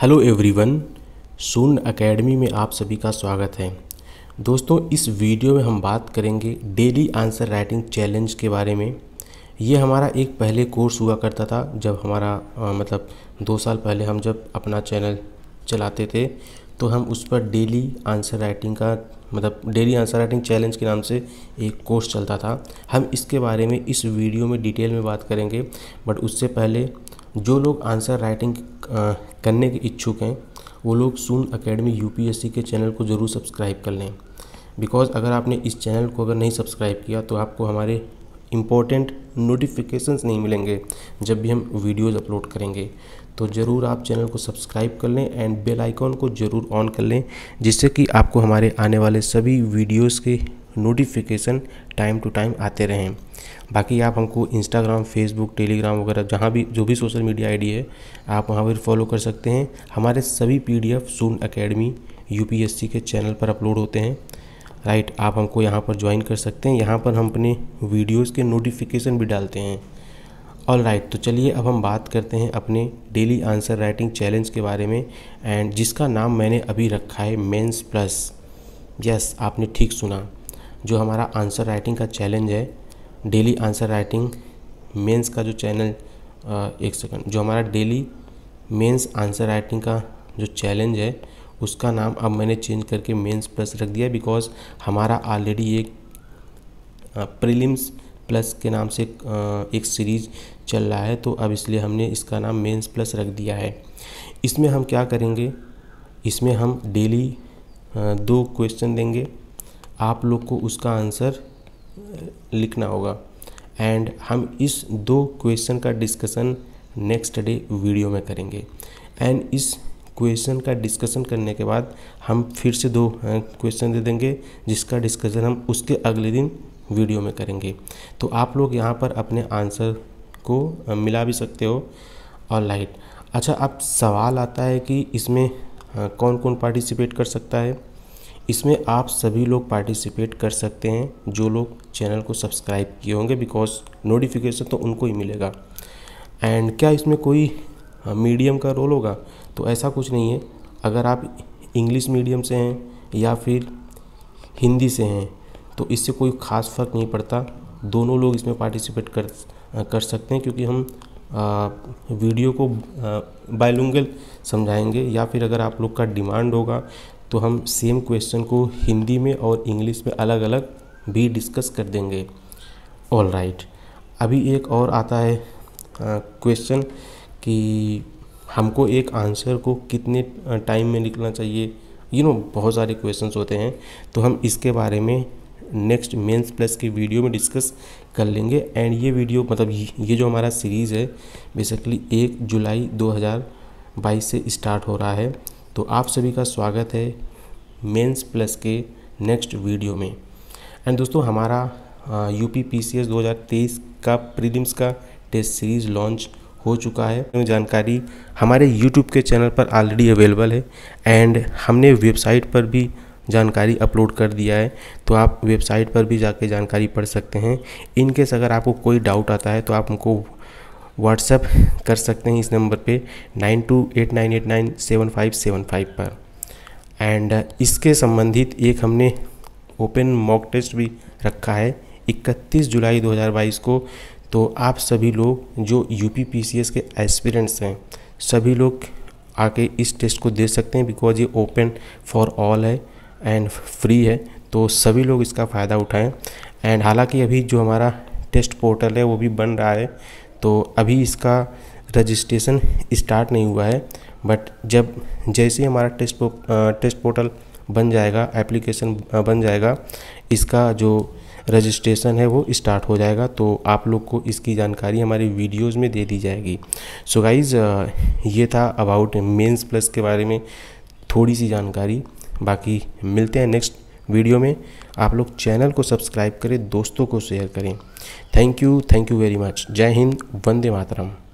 Hello everyone सुन academy में आप सभी का स्वागत है दोस्तों इस वीडियो में हम बात करेंगे डेली आंसर राइटिंग चैलेंज के बारे में ये हमारा एक पहले कोर्स हुआ करता था जब हमारा आ, मतलब दो साल पहले हम जब अपना चैनल चलाते थे तो हम उस पर डेली आंसर राइटिंग का मतलब डेली आंसर राइटिंग चैलेंज के नाम से एक कोर्स चलता था हम इसके बारे में इस वीडियो में डिटेल में बात करेंगे बट उससे पहले जो लोग आंसर राइटिंग करने के इच्छुक हैं वो लोग सुन अकेडमी यूपीएससी के चैनल को ज़रूर सब्सक्राइब कर लें बिकॉज़ अगर आपने इस चैनल को अगर नहीं सब्सक्राइब किया तो आपको हमारे इम्पोर्टेंट नोटिफिकेशंस नहीं मिलेंगे जब भी हम वीडियोज़ अपलोड करेंगे तो ज़रूर आप चैनल को सब्सक्राइब कर लें एंड बेल आइकॉन को ज़रूर ऑन कर लें जिससे कि आपको हमारे आने वाले सभी वीडियोज़ के नोटिफिकेशन टाइम टू टाइम आते रहें बाकी आप हमको इंस्टाग्राम फेसबुक टेलीग्राम वगैरह जहाँ भी जो भी सोशल मीडिया आईडी है आप वहाँ पर फॉलो कर सकते हैं हमारे सभी पी डी एफ सोन अकेडमी यूपीएससी के चैनल पर अपलोड होते हैं राइट आप हमको यहाँ पर ज्वाइन कर सकते हैं यहाँ पर हम अपने वीडियोज़ के नोटिफिकेशन भी डालते हैं ऑल राइट right, तो चलिए अब हम बात करते हैं अपने डेली आंसर राइटिंग चैलेंज के बारे में एंड जिसका नाम मैंने अभी रखा है मेंस प्लस यस आपने ठीक सुना जो हमारा आंसर राइटिंग का चैलेंज है डेली आंसर राइटिंग मेंस का जो चैनल एक सेकंड जो हमारा डेली मेंस आंसर राइटिंग का जो चैलेंज है उसका नाम अब मैंने चेंज करके मेंस प्लस रख दिया बिकॉज हमारा ऑलरेडी एक प्रीलिम्स प्लस के नाम से एक सीरीज चल रहा है तो अब इसलिए हमने इसका नाम मेंस प्लस रख दिया है इसमें हम क्या करेंगे इसमें हम डेली दो क्वेश्चन देंगे आप लोग को उसका आंसर लिखना होगा एंड हम इस दो क्वेश्चन का डिस्कशन नेक्स्ट डे वीडियो में करेंगे एंड इस क्वेश्चन का डिस्कशन करने के बाद हम फिर से दो क्वेश्चन दे देंगे जिसका डिस्कशन हम उसके अगले दिन वीडियो में करेंगे तो आप लोग यहाँ पर अपने आंसर को मिला भी सकते हो और लाइट अच्छा अब सवाल आता है कि इसमें कौन कौन पार्टिसिपेट कर सकता है इसमें आप सभी लोग पार्टिसिपेट कर सकते हैं जो लोग चैनल को सब्सक्राइब किए होंगे बिकॉज नोटिफिकेशन तो उनको ही मिलेगा एंड क्या इसमें कोई मीडियम हाँ, का रोल होगा तो ऐसा कुछ नहीं है अगर आप इंग्लिश मीडियम से हैं या फिर हिंदी से हैं तो इससे कोई ख़ास फ़र्क नहीं पड़ता दोनों लोग इसमें पार्टिसिपेट कर कर सकते हैं क्योंकि हम आ, वीडियो को बायलुंगल समझाएंगे या फिर अगर आप लोग का डिमांड होगा तो हम सेम क्वेश्चन को हिंदी में और इंग्लिश में अलग अलग भी डिस्कस कर देंगे ऑल राइट right. अभी एक और आता है क्वेश्चन कि हमको एक आंसर को कितने टाइम में लिखना चाहिए यू नो बहुत सारे क्वेश्चंस होते हैं तो हम इसके बारे में नेक्स्ट मेंस प्लस की वीडियो में डिस्कस कर लेंगे एंड ये वीडियो मतलब ये जो हमारा सीरीज़ है बेसिकली एक जुलाई 2022 से स्टार्ट हो रहा है तो आप सभी का स्वागत है मेंस प्लस के नेक्स्ट वीडियो में एंड दोस्तों हमारा U P P C S दो हज़ार तेईस का प्रीलिम्स का टेस्ट सीरीज़ लॉन्च हो चुका है तो जानकारी हमारे यूट्यूब के चैनल पर ऑलरेडी अवेलेबल है एंड हमने वेबसाइट पर भी जानकारी अपलोड कर दिया है तो आप वेबसाइट पर भी जाके जानकारी पढ़ सकते हैं इनकेस अगर आपको कोई डाउट आता है तो आप उनको व्हाट्सएप कर सकते हैं इस नंबर पे nine two eight nine eight nine seven five seven five पर एंड इसके संबंधित एक हमने ओपन मॉक टेस्ट भी रखा है 31 जुलाई 2022 को तो आप सभी लोग जो यू पी के एस्पिरेंट्स हैं सभी लोग आके इस टेस्ट को दे सकते हैं बिकॉज ये ओपन फॉर ऑल है एंड फ्री है तो सभी लोग इसका फ़ायदा उठाएं एंड हालांकि अभी जो हमारा टेस्ट पोर्टल है वो भी बन रहा है तो अभी इसका रजिस्ट्रेशन स्टार्ट नहीं हुआ है बट जब जैसे ही हमारा टेस्ट टेस्ट पोर्टल बन जाएगा एप्लीकेशन बन जाएगा इसका जो रजिस्ट्रेशन है वो स्टार्ट हो जाएगा तो आप लोग को इसकी जानकारी हमारे वीडियोस में दे दी जाएगी सो so गाइज ये था अबाउट मेंस प्लस के बारे में थोड़ी सी जानकारी बाकी मिलते हैं नेक्स्ट वीडियो में आप लोग चैनल को सब्सक्राइब करें दोस्तों को शेयर करें thank you thank you very much जय हिंद वंदे मातरम